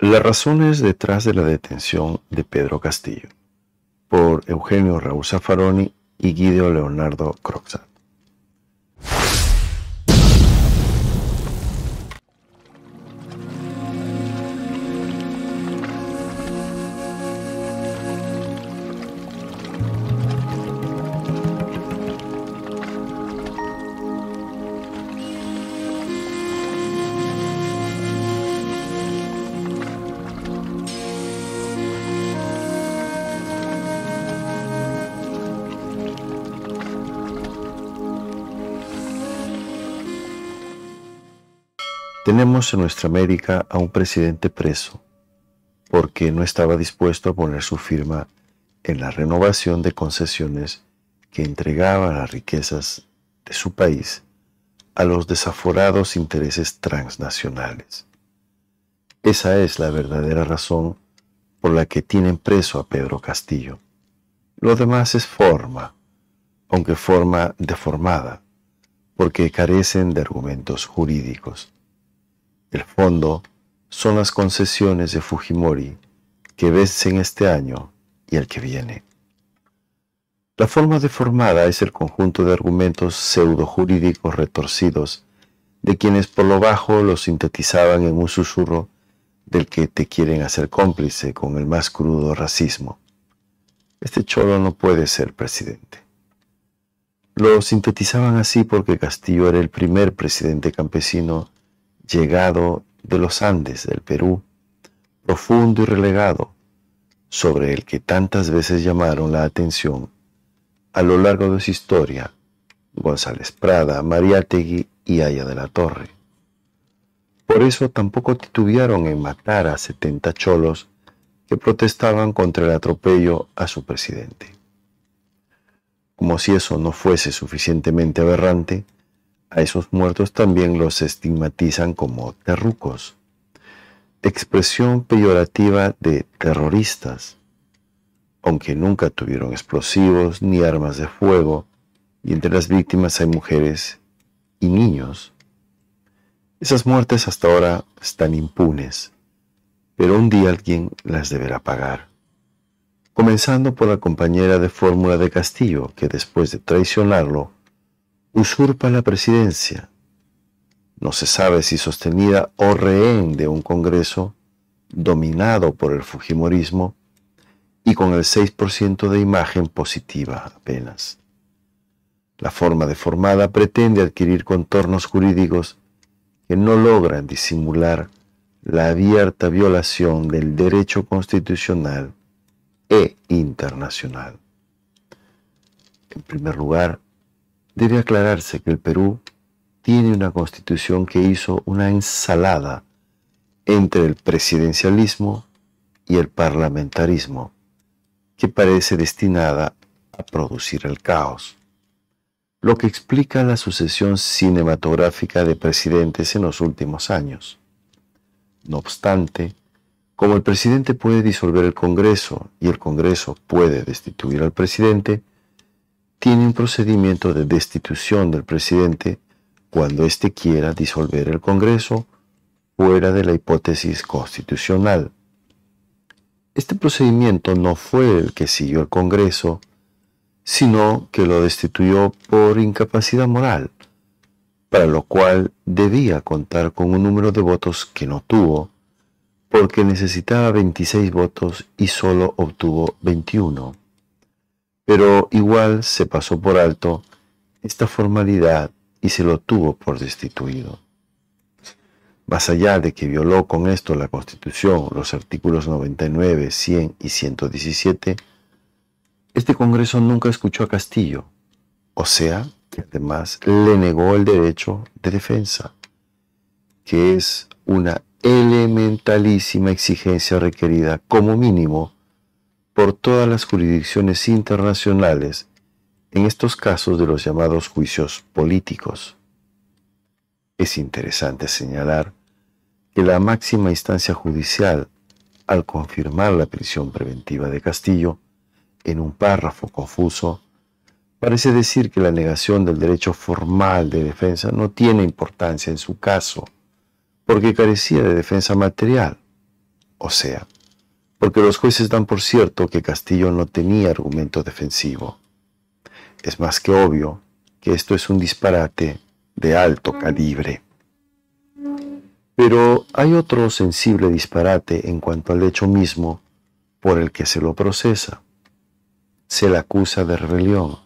Las razones detrás de la detención de Pedro Castillo por Eugenio Raúl Zaffaroni y Guido Leonardo Croxat. Tenemos en nuestra América a un presidente preso porque no estaba dispuesto a poner su firma en la renovación de concesiones que entregaban las riquezas de su país a los desaforados intereses transnacionales. Esa es la verdadera razón por la que tienen preso a Pedro Castillo. Lo demás es forma, aunque forma deformada, porque carecen de argumentos jurídicos. El fondo son las concesiones de Fujimori que vencen este año y el que viene. La forma deformada es el conjunto de argumentos pseudo-jurídicos retorcidos de quienes por lo bajo lo sintetizaban en un susurro del que te quieren hacer cómplice con el más crudo racismo. Este cholo no puede ser presidente. Lo sintetizaban así porque Castillo era el primer presidente campesino llegado de los Andes del Perú, profundo y relegado, sobre el que tantas veces llamaron la atención a lo largo de su historia González Prada, Mariátegui y Aya de la Torre. Por eso tampoco titubearon en matar a 70 cholos que protestaban contra el atropello a su presidente. Como si eso no fuese suficientemente aberrante, a esos muertos también los estigmatizan como terrucos, expresión peyorativa de terroristas, aunque nunca tuvieron explosivos ni armas de fuego, y entre las víctimas hay mujeres y niños. Esas muertes hasta ahora están impunes, pero un día alguien las deberá pagar. Comenzando por la compañera de fórmula de Castillo, que después de traicionarlo, usurpa la presidencia. No se sabe si sostenida o rehén de un Congreso dominado por el Fujimorismo y con el 6% de imagen positiva apenas. La forma deformada pretende adquirir contornos jurídicos que no logran disimular la abierta violación del derecho constitucional e internacional. En primer lugar, Debe aclararse que el Perú tiene una constitución que hizo una ensalada entre el presidencialismo y el parlamentarismo, que parece destinada a producir el caos, lo que explica la sucesión cinematográfica de presidentes en los últimos años. No obstante, como el presidente puede disolver el Congreso y el Congreso puede destituir al presidente, tiene un procedimiento de destitución del presidente cuando éste quiera disolver el Congreso fuera de la hipótesis constitucional. Este procedimiento no fue el que siguió el Congreso, sino que lo destituyó por incapacidad moral, para lo cual debía contar con un número de votos que no tuvo, porque necesitaba 26 votos y solo obtuvo 21 pero igual se pasó por alto esta formalidad y se lo tuvo por destituido. Más allá de que violó con esto la Constitución, los artículos 99, 100 y 117, este Congreso nunca escuchó a Castillo, o sea, que además le negó el derecho de defensa, que es una elementalísima exigencia requerida como mínimo por todas las jurisdicciones internacionales en estos casos de los llamados juicios políticos. Es interesante señalar que la máxima instancia judicial, al confirmar la prisión preventiva de Castillo, en un párrafo confuso, parece decir que la negación del derecho formal de defensa no tiene importancia en su caso, porque carecía de defensa material, o sea, porque los jueces dan por cierto que Castillo no tenía argumento defensivo. Es más que obvio que esto es un disparate de alto calibre. Pero hay otro sensible disparate en cuanto al hecho mismo por el que se lo procesa. Se le acusa de rebelión,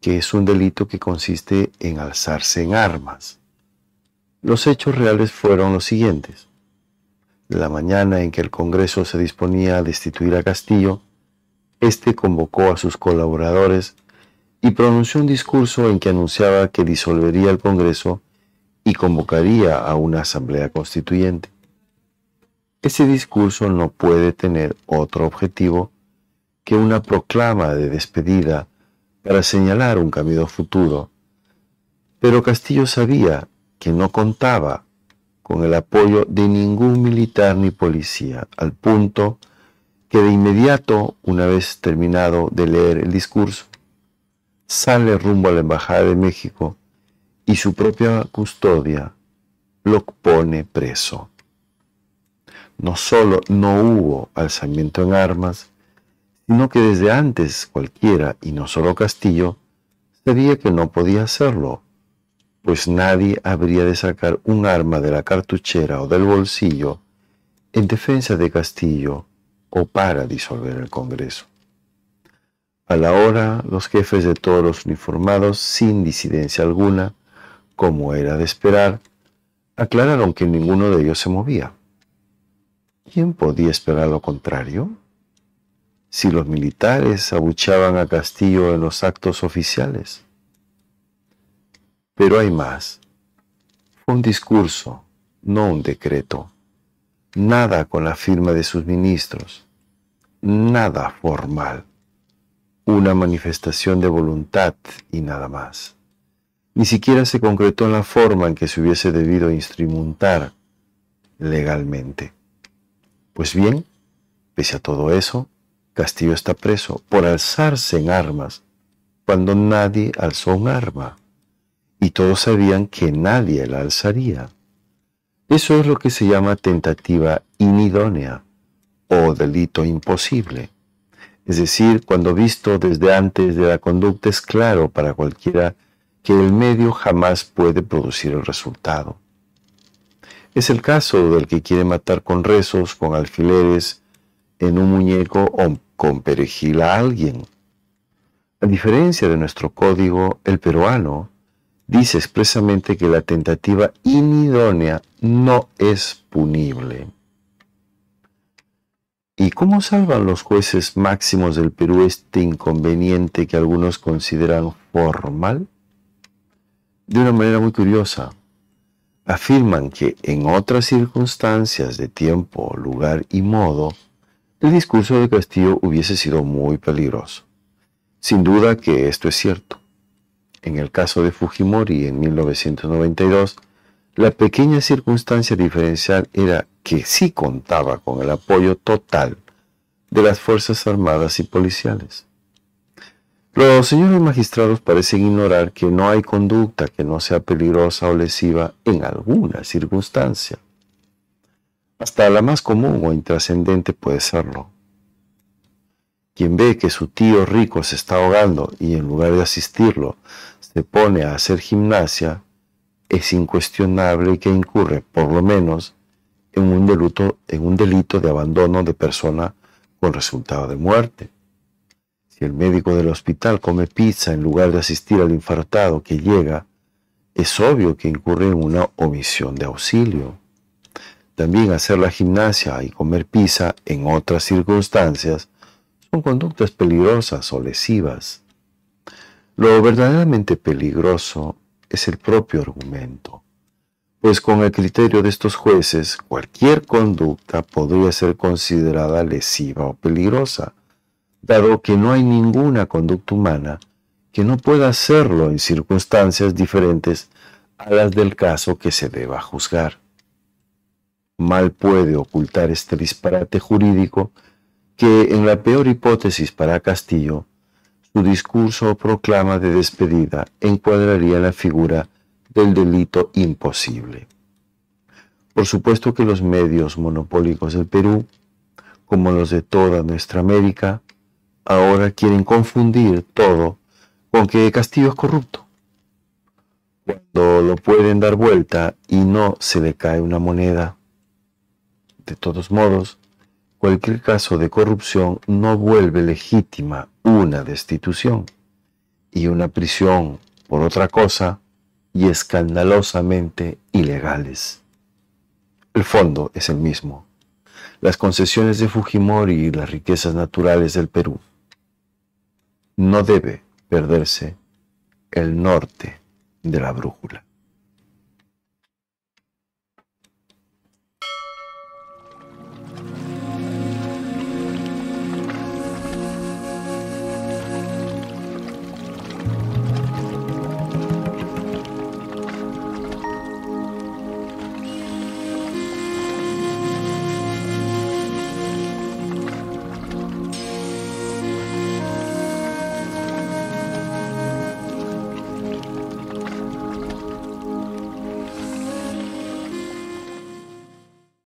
que es un delito que consiste en alzarse en armas. Los hechos reales fueron los siguientes la mañana en que el Congreso se disponía a destituir a Castillo, este convocó a sus colaboradores y pronunció un discurso en que anunciaba que disolvería el Congreso y convocaría a una asamblea constituyente. Ese discurso no puede tener otro objetivo que una proclama de despedida para señalar un camino futuro, pero Castillo sabía que no contaba con el apoyo de ningún militar ni policía, al punto que de inmediato, una vez terminado de leer el discurso, sale rumbo a la Embajada de México y su propia custodia lo pone preso. No solo no hubo alzamiento en armas, sino que desde antes cualquiera, y no solo Castillo, sabía que no podía hacerlo, pues nadie habría de sacar un arma de la cartuchera o del bolsillo en defensa de Castillo o para disolver el Congreso. A la hora, los jefes de toros uniformados, sin disidencia alguna, como era de esperar, aclararon que ninguno de ellos se movía. ¿Quién podía esperar lo contrario? Si los militares abuchaban a Castillo en los actos oficiales, pero hay más. Fue un discurso, no un decreto. Nada con la firma de sus ministros. Nada formal. Una manifestación de voluntad y nada más. Ni siquiera se concretó en la forma en que se hubiese debido instrumentar legalmente. Pues bien, pese a todo eso, Castillo está preso por alzarse en armas cuando nadie alzó un arma y todos sabían que nadie la alzaría. Eso es lo que se llama tentativa inidónea o delito imposible. Es decir, cuando visto desde antes de la conducta es claro para cualquiera que el medio jamás puede producir el resultado. Es el caso del que quiere matar con rezos, con alfileres, en un muñeco o con perejil a alguien. A diferencia de nuestro código, el peruano dice expresamente que la tentativa inidónea no es punible. ¿Y cómo salvan los jueces máximos del Perú este inconveniente que algunos consideran formal? De una manera muy curiosa. Afirman que en otras circunstancias de tiempo, lugar y modo, el discurso de Castillo hubiese sido muy peligroso. Sin duda que esto es cierto en el caso de Fujimori en 1992, la pequeña circunstancia diferencial era que sí contaba con el apoyo total de las Fuerzas Armadas y Policiales. Los señores magistrados parecen ignorar que no hay conducta que no sea peligrosa o lesiva en alguna circunstancia. Hasta la más común o intrascendente puede serlo. Quien ve que su tío rico se está ahogando y en lugar de asistirlo se pone a hacer gimnasia, es incuestionable que incurre, por lo menos, en un, en un delito de abandono de persona con resultado de muerte. Si el médico del hospital come pizza en lugar de asistir al infartado que llega, es obvio que incurre en una omisión de auxilio. También hacer la gimnasia y comer pizza en otras circunstancias con conductas peligrosas o lesivas. Lo verdaderamente peligroso es el propio argumento, pues con el criterio de estos jueces cualquier conducta podría ser considerada lesiva o peligrosa, dado que no hay ninguna conducta humana que no pueda hacerlo en circunstancias diferentes a las del caso que se deba juzgar. Mal puede ocultar este disparate jurídico que en la peor hipótesis para Castillo, su discurso o proclama de despedida encuadraría la figura del delito imposible. Por supuesto que los medios monopólicos del Perú, como los de toda nuestra América, ahora quieren confundir todo con que Castillo es corrupto. Cuando lo pueden dar vuelta y no se le cae una moneda. De todos modos, cualquier caso de corrupción no vuelve legítima una destitución y una prisión por otra cosa y escandalosamente ilegales. El fondo es el mismo. Las concesiones de Fujimori y las riquezas naturales del Perú. No debe perderse el norte de la brújula.